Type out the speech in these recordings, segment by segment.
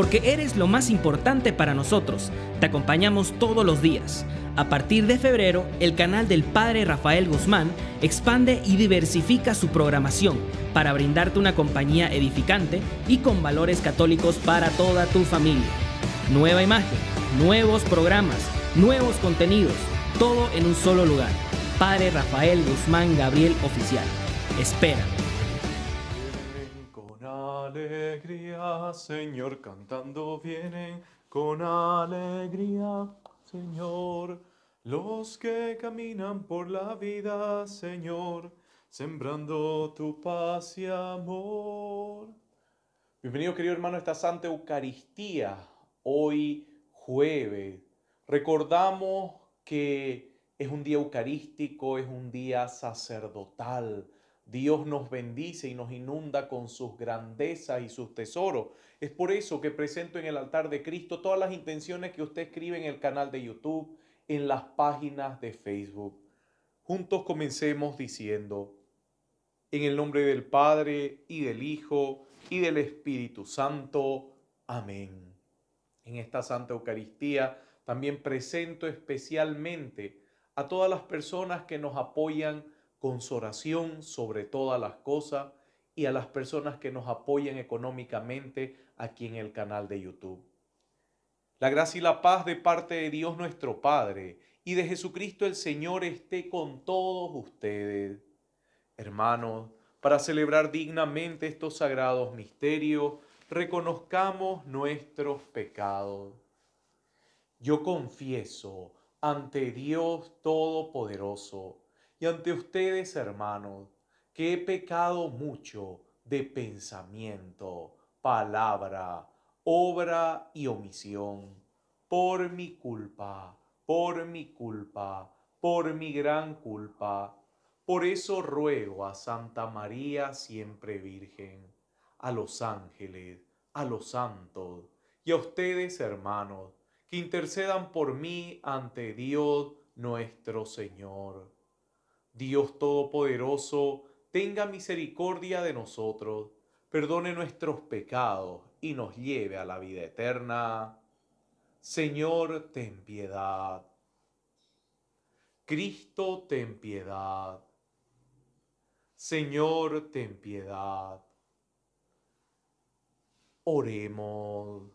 porque eres lo más importante para nosotros. Te acompañamos todos los días. A partir de febrero, el canal del padre Rafael Guzmán expande y diversifica su programación para brindarte una compañía edificante y con valores católicos para toda tu familia. Nueva imagen, nuevos programas, nuevos contenidos, todo en un solo lugar. Padre Rafael Guzmán Gabriel Oficial. Espera alegría, Señor, cantando vienen, con alegría, Señor. Los que caminan por la vida, Señor, sembrando tu paz y amor. Bienvenido querido hermano a esta Santa Eucaristía. Hoy jueves recordamos que es un día eucarístico, es un día sacerdotal Dios nos bendice y nos inunda con sus grandezas y sus tesoros. Es por eso que presento en el altar de Cristo todas las intenciones que usted escribe en el canal de YouTube, en las páginas de Facebook. Juntos comencemos diciendo, en el nombre del Padre y del Hijo y del Espíritu Santo. Amén. En esta Santa Eucaristía también presento especialmente a todas las personas que nos apoyan con oración sobre todas las cosas y a las personas que nos apoyan económicamente aquí en el canal de YouTube. La gracia y la paz de parte de Dios nuestro Padre y de Jesucristo el Señor esté con todos ustedes. Hermanos, para celebrar dignamente estos sagrados misterios, reconozcamos nuestros pecados. Yo confieso ante Dios Todopoderoso, y ante ustedes, hermanos, que he pecado mucho de pensamiento, palabra, obra y omisión, por mi culpa, por mi culpa, por mi gran culpa. Por eso ruego a Santa María siempre Virgen, a los ángeles, a los santos y a ustedes, hermanos, que intercedan por mí ante Dios nuestro Señor. Dios Todopoderoso, tenga misericordia de nosotros, perdone nuestros pecados y nos lleve a la vida eterna. Señor, ten piedad. Cristo, ten piedad. Señor, ten piedad. Oremos.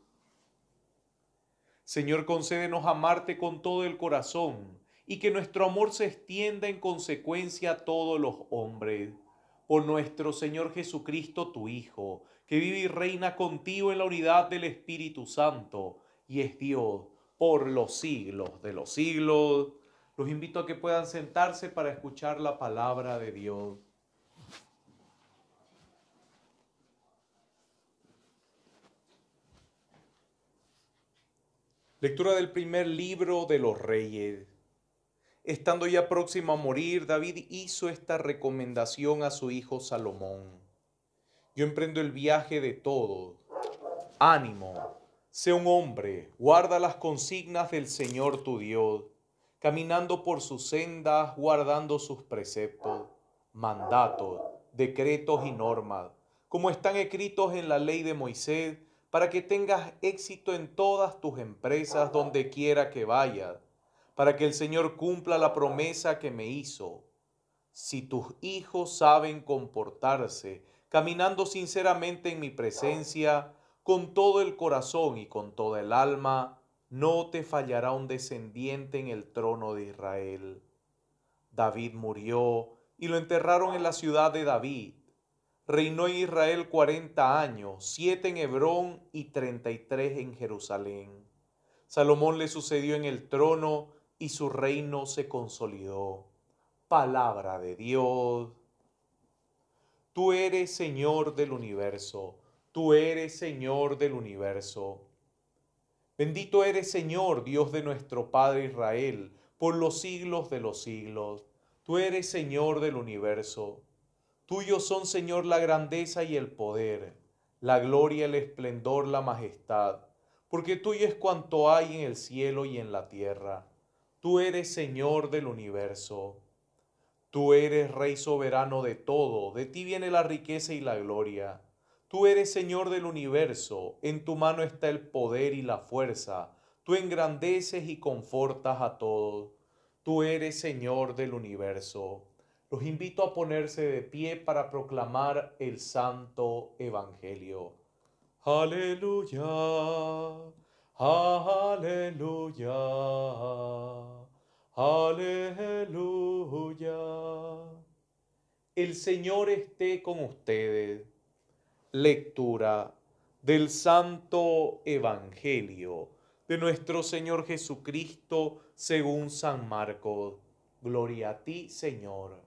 Señor, concédenos amarte con todo el corazón y que nuestro amor se extienda en consecuencia a todos los hombres. Por nuestro Señor Jesucristo, tu Hijo, que vive y reina contigo en la unidad del Espíritu Santo y es Dios por los siglos de los siglos. Los invito a que puedan sentarse para escuchar la palabra de Dios. Lectura del primer libro de los reyes. Estando ya próximo a morir, David hizo esta recomendación a su hijo Salomón. Yo emprendo el viaje de todo. Ánimo, sé un hombre, guarda las consignas del Señor tu Dios, caminando por sus sendas, guardando sus preceptos, mandatos, decretos y normas, como están escritos en la ley de Moisés, para que tengas éxito en todas tus empresas donde quiera que vayas para que el Señor cumpla la promesa que me hizo. Si tus hijos saben comportarse, caminando sinceramente en mi presencia, con todo el corazón y con toda el alma, no te fallará un descendiente en el trono de Israel. David murió y lo enterraron en la ciudad de David. Reinó en Israel cuarenta años, siete en Hebrón y treinta y tres en Jerusalén. Salomón le sucedió en el trono y su reino se consolidó. Palabra de Dios. Tú eres Señor del universo, tú eres Señor del universo. Bendito eres Señor, Dios de nuestro Padre Israel, por los siglos de los siglos. Tú eres Señor del universo. Tuyo son, Señor, la grandeza y el poder, la gloria, el esplendor, la majestad, porque tuyo es cuanto hay en el cielo y en la tierra. Tú eres Señor del universo. Tú eres Rey soberano de todo, de ti viene la riqueza y la gloria. Tú eres Señor del universo, en tu mano está el poder y la fuerza. Tú engrandeces y confortas a todos. Tú eres Señor del universo. Los invito a ponerse de pie para proclamar el santo evangelio. Aleluya. Aleluya, aleluya. El Señor esté con ustedes. Lectura del Santo Evangelio de nuestro Señor Jesucristo según San Marcos. Gloria a ti, Señor.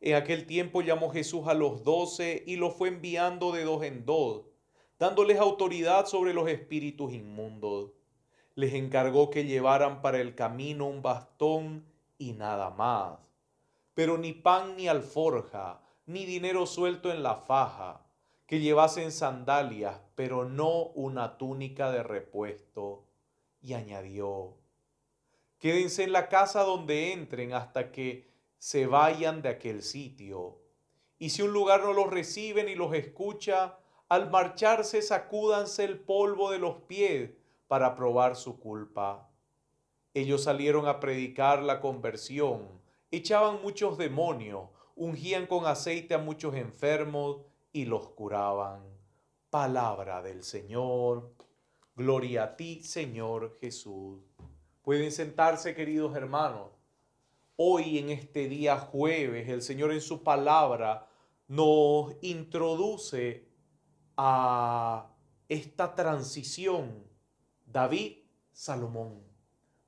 En aquel tiempo llamó Jesús a los doce y los fue enviando de dos en dos dándoles autoridad sobre los espíritus inmundos. Les encargó que llevaran para el camino un bastón y nada más. Pero ni pan ni alforja, ni dinero suelto en la faja, que llevasen sandalias, pero no una túnica de repuesto. Y añadió, quédense en la casa donde entren hasta que se vayan de aquel sitio. Y si un lugar no los recibe ni los escucha, al marcharse sacúdanse el polvo de los pies para probar su culpa. Ellos salieron a predicar la conversión, echaban muchos demonios, ungían con aceite a muchos enfermos y los curaban. Palabra del Señor. Gloria a ti, Señor Jesús. Pueden sentarse, queridos hermanos. Hoy, en este día jueves, el Señor en su palabra nos introduce a esta transición David-Salomón.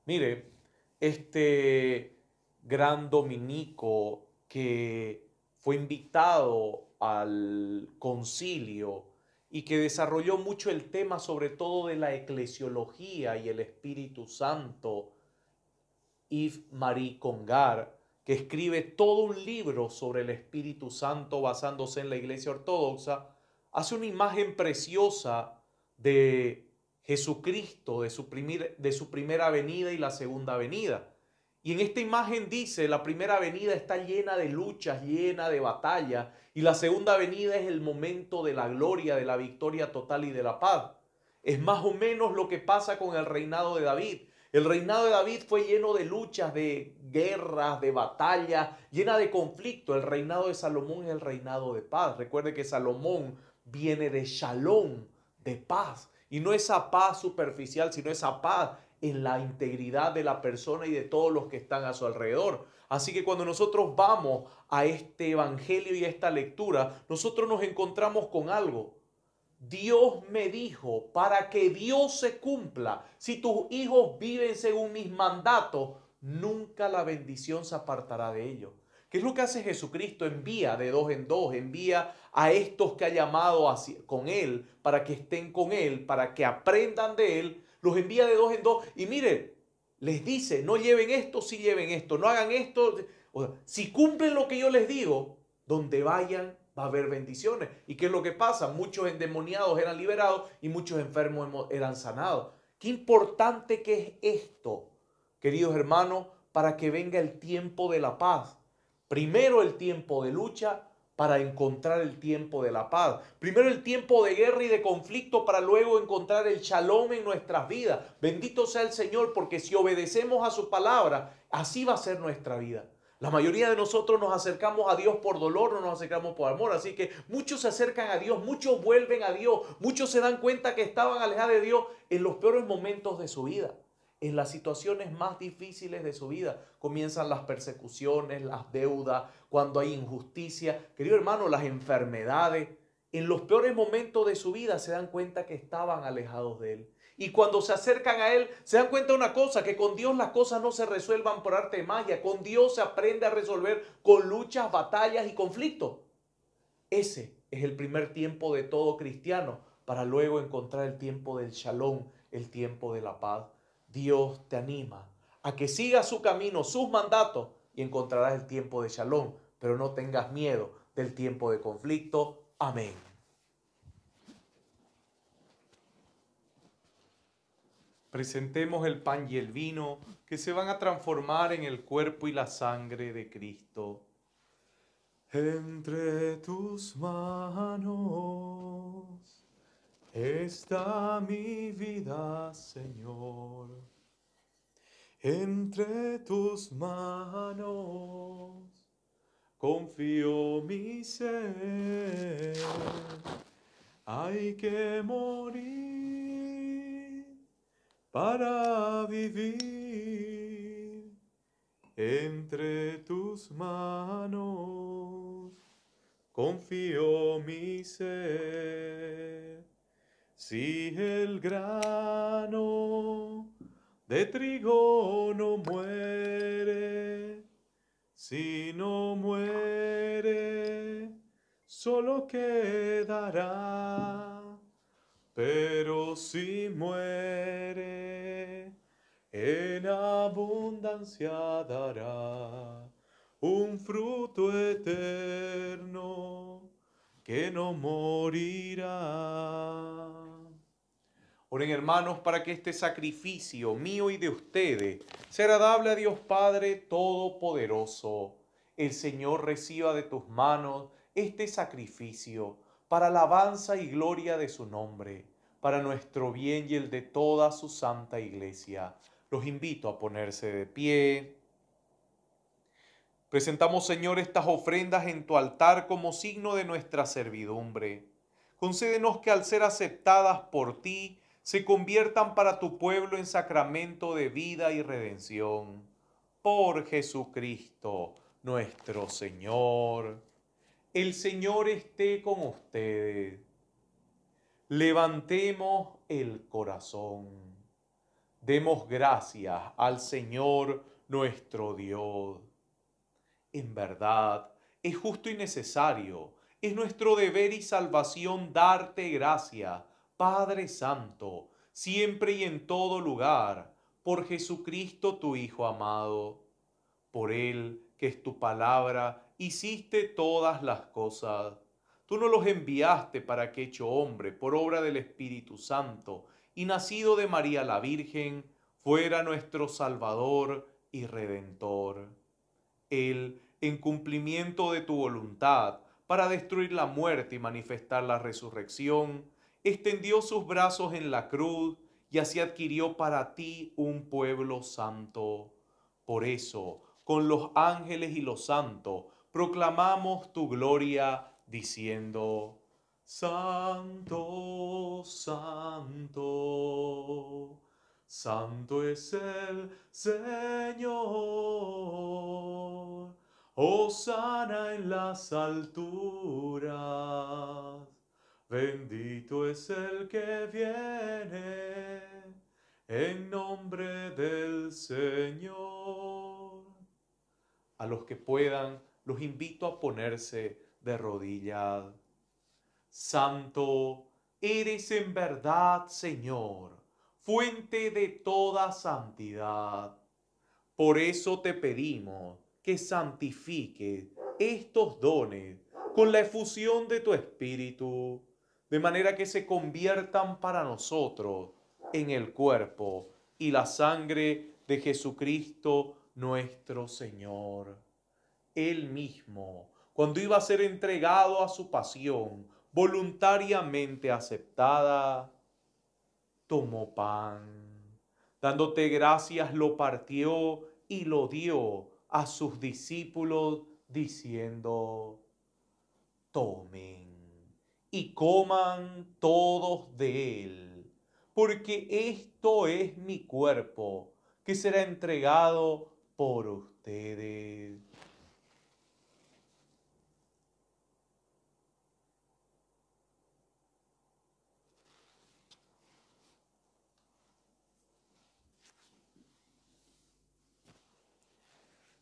Mire, este gran dominico que fue invitado al concilio y que desarrolló mucho el tema sobre todo de la eclesiología y el Espíritu Santo, Yves Marie Congar, que escribe todo un libro sobre el Espíritu Santo basándose en la Iglesia Ortodoxa, hace una imagen preciosa de Jesucristo, de su, primera venida y la segunda venida. Y en esta imagen dice, la primera venida está llena de luchas, llena de batalla y la segunda venida es el momento de la gloria, de la victoria total y de la paz. Es más o menos lo que pasa con el reinado de David. El reinado de David fue lleno de luchas, de guerras, de batalla llena de conflicto. El reinado de Salomón es el reinado de paz. Recuerde que Salomón viene de shalom, de paz. Y no esa paz superficial, sino esa paz en la integridad de la persona y de todos los que están a su alrededor. Así que cuando nosotros vamos a este evangelio y a esta lectura, nosotros nos encontramos con algo. Dios me dijo, para que Dios se cumpla, si tus hijos viven según mis mandatos, nunca la bendición se apartará de ellos. ¿Qué es lo que hace Jesucristo? Envía de dos en dos, envía a estos que ha llamado con Él, para que estén con Él, para que aprendan de Él. Los envía de dos en dos. Y mire, les dice, no lleven esto, si sí lleven esto, no hagan esto. si cumplen lo que yo les digo, donde vayan va a haber bendiciones. ¿Y qué es lo que pasa? Muchos endemoniados eran liberados y muchos enfermos eran sanados. Qué importante que es esto, queridos hermanos, para que venga el tiempo de la paz. Primero el tiempo de lucha para encontrar el tiempo de la paz. Primero el tiempo de guerra y de conflicto para luego encontrar el shalom en nuestras vidas. Bendito sea el Señor porque si obedecemos a su palabra, así va a ser nuestra vida. La mayoría de nosotros nos acercamos a Dios por dolor, no nos acercamos por amor. Así que muchos se acercan a Dios, muchos vuelven a Dios, muchos se dan cuenta que estaban alejados de Dios en los peores momentos de su vida en las situaciones más difíciles de su vida. Comienzan las persecuciones, las deudas, cuando hay injusticia, querido hermano, las enfermedades. En los peores momentos de su vida se dan cuenta que estaban alejados de Él. Y cuando se acercan a Él, se dan cuenta de una cosa, que con Dios las cosas no se resuelvan por arte de magia. Con Dios se aprende a resolver con luchas, batallas y conflictos. Ese es el primer tiempo de todo cristiano para luego encontrar el tiempo del shalom, el tiempo de la paz. Dios te anima a que sigas su camino, sus mandatos y encontrarás el tiempo de shalom, pero no tengas miedo del tiempo de conflicto. Amén. Presentemos el pan y el vino que se van a transformar en el cuerpo y la sangre de Cristo. Entre tus manos Está mi vida, Señor, entre tus manos. Confío mi ser, hay que morir para vivir entre tus manos. Confío mi ser si el grano de trigo no muere, si no muere, solo quedará. Pero si muere, en abundancia dará un fruto eterno que no morirá. Oren hermanos para que este sacrificio mío y de ustedes sea dable a Dios Padre Todopoderoso. El Señor reciba de tus manos este sacrificio para alabanza y gloria de su nombre, para nuestro bien y el de toda su santa iglesia. Los invito a ponerse de pie. Presentamos, Señor, estas ofrendas en tu altar como signo de nuestra servidumbre. Concédenos que al ser aceptadas por ti, se conviertan para tu pueblo en sacramento de vida y redención. Por Jesucristo nuestro Señor. El Señor esté con ustedes. Levantemos el corazón. Demos gracias al Señor nuestro Dios. En verdad, es justo y necesario, es nuestro deber y salvación darte gracias Padre Santo, siempre y en todo lugar, por Jesucristo tu Hijo amado. Por Él, que es tu palabra, hiciste todas las cosas. Tú no los enviaste para que hecho hombre, por obra del Espíritu Santo, y nacido de María la Virgen, fuera nuestro Salvador y Redentor. Él, en cumplimiento de tu voluntad, para destruir la muerte y manifestar la resurrección, extendió sus brazos en la cruz y así adquirió para ti un pueblo santo. Por eso, con los ángeles y los santos, proclamamos tu gloria diciendo, Santo, santo, santo es el Señor, Oh, sana en las alturas. Bendito es el que viene en nombre del Señor. A los que puedan, los invito a ponerse de rodillas. Santo, eres en verdad, Señor, fuente de toda santidad. Por eso te pedimos que santifiques estos dones con la efusión de tu Espíritu de manera que se conviertan para nosotros en el cuerpo y la sangre de Jesucristo nuestro Señor. Él mismo, cuando iba a ser entregado a su pasión, voluntariamente aceptada, tomó pan, dándote gracias lo partió y lo dio a sus discípulos diciendo, tomen y coman todos de él, porque esto es mi cuerpo, que será entregado por ustedes.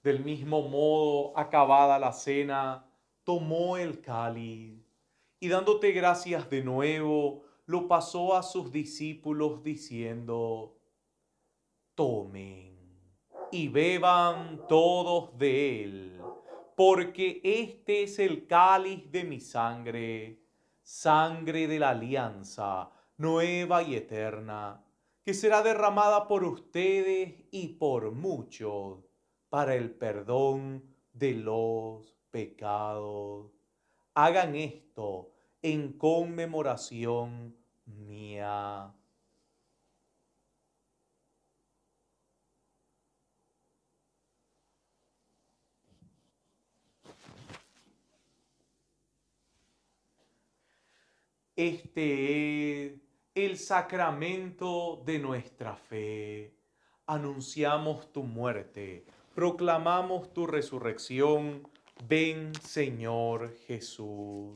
Del mismo modo, acabada la cena, tomó el cáliz y dándote gracias de nuevo, lo pasó a sus discípulos diciendo, tomen y beban todos de él, porque este es el cáliz de mi sangre, sangre de la alianza, nueva y eterna, que será derramada por ustedes y por muchos para el perdón de los pecados. Hagan esto en conmemoración mía. Este es el sacramento de nuestra fe. Anunciamos tu muerte, proclamamos tu resurrección. Ven Señor Jesús.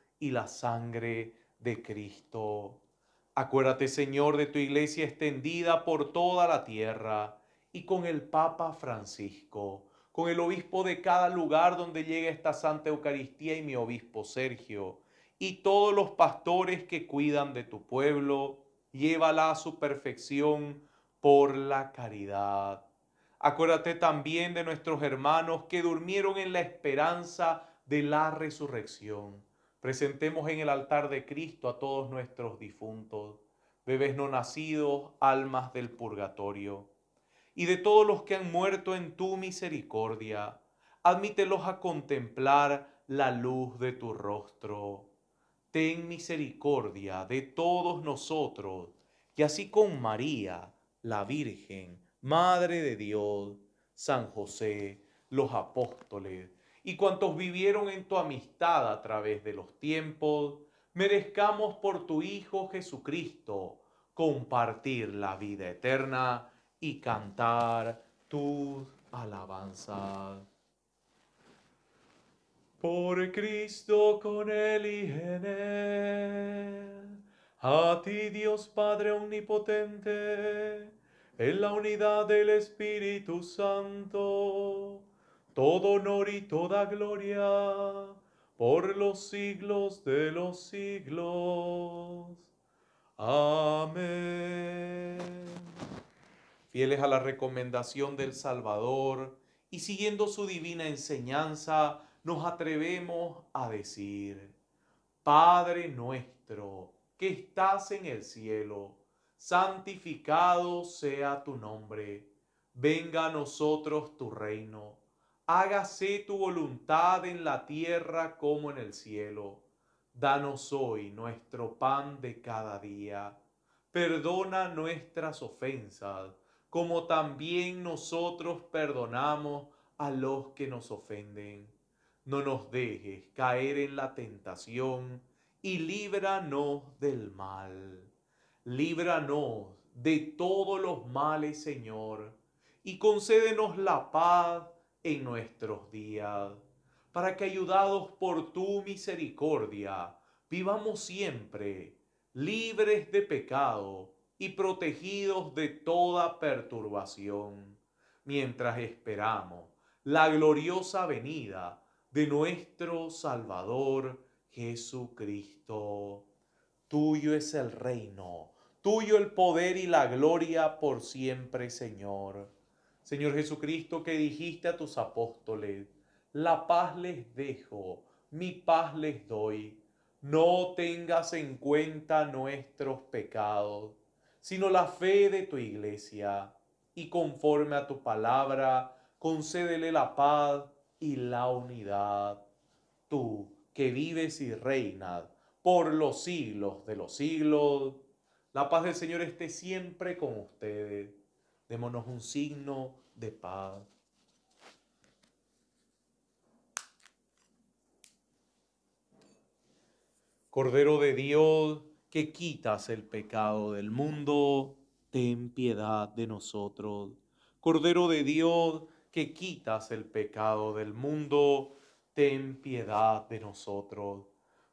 y la sangre de Cristo. Acuérdate, Señor, de tu iglesia extendida por toda la tierra y con el Papa Francisco, con el obispo de cada lugar donde llega esta Santa Eucaristía y mi obispo Sergio, y todos los pastores que cuidan de tu pueblo, llévala a su perfección por la caridad. Acuérdate también de nuestros hermanos que durmieron en la esperanza de la resurrección Presentemos en el altar de Cristo a todos nuestros difuntos, bebés no nacidos, almas del purgatorio, y de todos los que han muerto en tu misericordia, admítelos a contemplar la luz de tu rostro. Ten misericordia de todos nosotros, y así con María, la Virgen, Madre de Dios, San José, los apóstoles, y cuantos vivieron en tu amistad a través de los tiempos, merezcamos por tu Hijo Jesucristo compartir la vida eterna y cantar tu alabanza. Por Cristo con Él y en Él, a ti Dios Padre Omnipotente, en la unidad del Espíritu Santo, todo honor y toda gloria por los siglos de los siglos. Amén. Fieles a la recomendación del Salvador y siguiendo su divina enseñanza, nos atrevemos a decir, Padre nuestro que estás en el cielo, santificado sea tu nombre, venga a nosotros tu reino hágase tu voluntad en la tierra como en el cielo. Danos hoy nuestro pan de cada día. Perdona nuestras ofensas, como también nosotros perdonamos a los que nos ofenden. No nos dejes caer en la tentación y líbranos del mal. Líbranos de todos los males, Señor, y concédenos la paz en nuestros días, para que ayudados por tu misericordia vivamos siempre libres de pecado y protegidos de toda perturbación, mientras esperamos la gloriosa venida de nuestro Salvador Jesucristo. Tuyo es el reino, tuyo el poder y la gloria por siempre, Señor Señor Jesucristo, que dijiste a tus apóstoles, la paz les dejo, mi paz les doy. No tengas en cuenta nuestros pecados, sino la fe de tu iglesia, y conforme a tu palabra, concédele la paz y la unidad. Tú que vives y reinas por los siglos de los siglos, la paz del Señor esté siempre con ustedes. Démonos un signo de paz. Cordero de Dios, que quitas el pecado del mundo, ten piedad de nosotros. Cordero de Dios, que quitas el pecado del mundo, ten piedad de nosotros.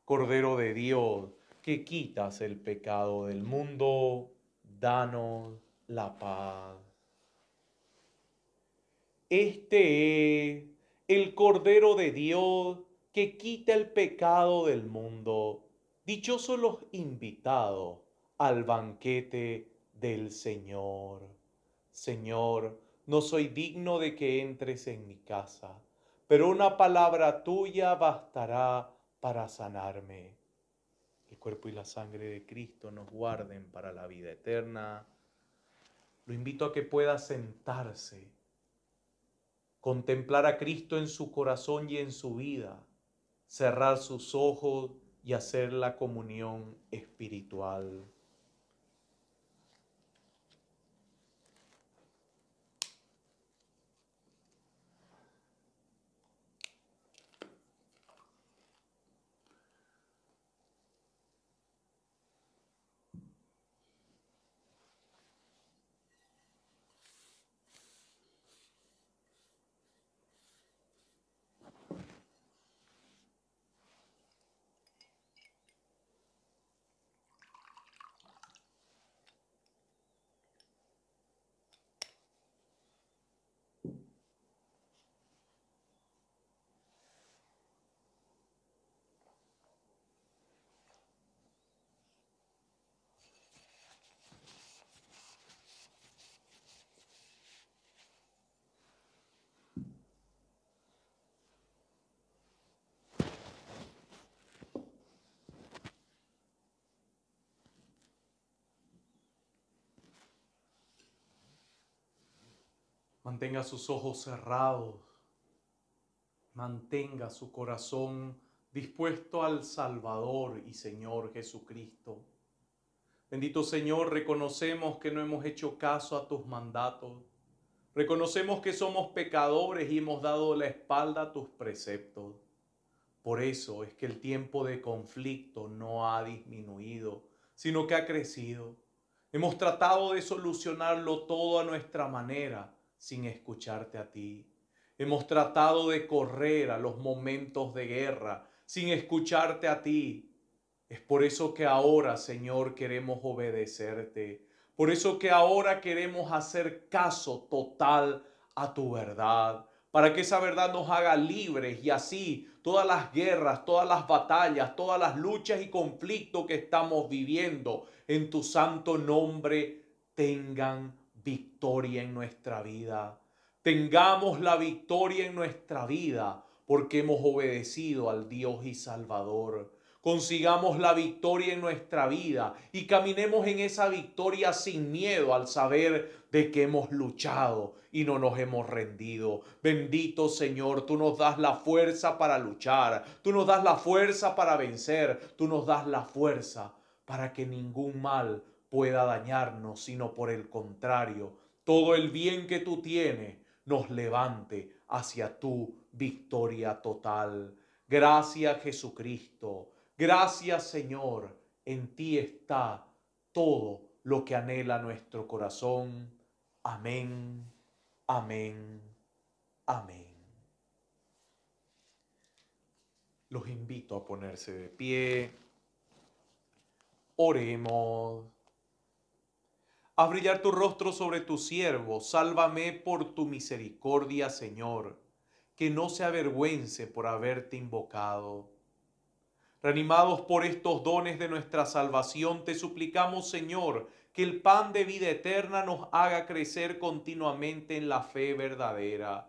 Cordero de Dios, que quitas el pecado del mundo, danos la paz. Este es el Cordero de Dios que quita el pecado del mundo. Dichosos los invitados al banquete del Señor. Señor, no soy digno de que entres en mi casa, pero una palabra tuya bastará para sanarme. El cuerpo y la sangre de Cristo nos guarden para la vida eterna. Lo invito a que pueda sentarse contemplar a Cristo en su corazón y en su vida, cerrar sus ojos y hacer la comunión espiritual. Mantenga sus ojos cerrados. Mantenga su corazón dispuesto al Salvador y Señor Jesucristo. Bendito Señor, reconocemos que no hemos hecho caso a tus mandatos. Reconocemos que somos pecadores y hemos dado la espalda a tus preceptos. Por eso es que el tiempo de conflicto no ha disminuido, sino que ha crecido. Hemos tratado de solucionarlo todo a nuestra manera sin escucharte a ti. Hemos tratado de correr a los momentos de guerra sin escucharte a ti. Es por eso que ahora, Señor, queremos obedecerte. Por eso que ahora queremos hacer caso total a tu verdad, para que esa verdad nos haga libres y así todas las guerras, todas las batallas, todas las luchas y conflictos que estamos viviendo en tu santo nombre tengan victoria en nuestra vida. Tengamos la victoria en nuestra vida porque hemos obedecido al Dios y Salvador. Consigamos la victoria en nuestra vida y caminemos en esa victoria sin miedo al saber de que hemos luchado y no nos hemos rendido. Bendito Señor, tú nos das la fuerza para luchar, tú nos das la fuerza para vencer, tú nos das la fuerza para que ningún mal pueda dañarnos, sino por el contrario, todo el bien que tú tienes nos levante hacia tu victoria total. Gracias Jesucristo, gracias Señor, en ti está todo lo que anhela nuestro corazón. Amén, amén, amén. Los invito a ponerse de pie. Oremos. Haz brillar tu rostro sobre tu siervo, sálvame por tu misericordia, Señor, que no se avergüence por haberte invocado. Reanimados por estos dones de nuestra salvación, te suplicamos, Señor, que el pan de vida eterna nos haga crecer continuamente en la fe verdadera.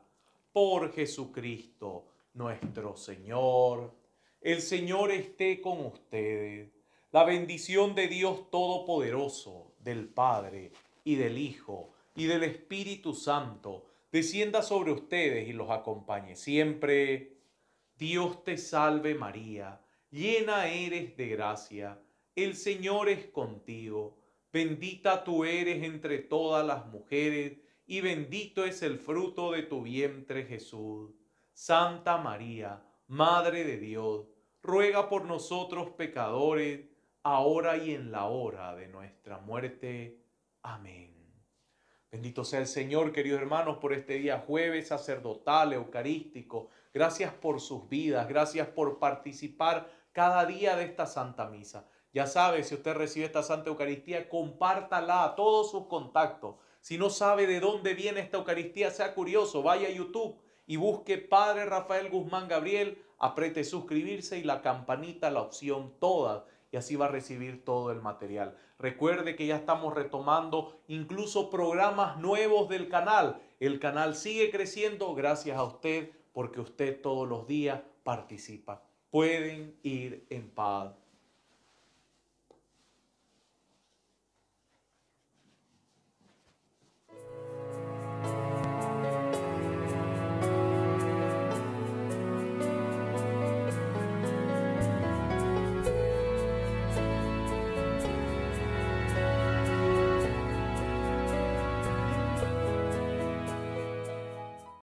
Por Jesucristo, nuestro Señor. El Señor esté con ustedes. La bendición de Dios Todopoderoso del Padre y del Hijo y del Espíritu Santo, descienda sobre ustedes y los acompañe siempre. Dios te salve María, llena eres de gracia, el Señor es contigo, bendita tú eres entre todas las mujeres, y bendito es el fruto de tu vientre Jesús. Santa María, Madre de Dios, ruega por nosotros pecadores, ahora y en la hora de nuestra muerte. Amén. Bendito sea el Señor, queridos hermanos, por este día jueves sacerdotal, eucarístico. Gracias por sus vidas, gracias por participar cada día de esta Santa Misa. Ya sabe, si usted recibe esta Santa Eucaristía, compártala a todos sus contactos. Si no sabe de dónde viene esta Eucaristía, sea curioso, vaya a YouTube y busque Padre Rafael Guzmán Gabriel, apriete suscribirse y la campanita, la opción toda y así va a recibir todo el material. Recuerde que ya estamos retomando incluso programas nuevos del canal. El canal sigue creciendo gracias a usted porque usted todos los días participa. Pueden ir en paz.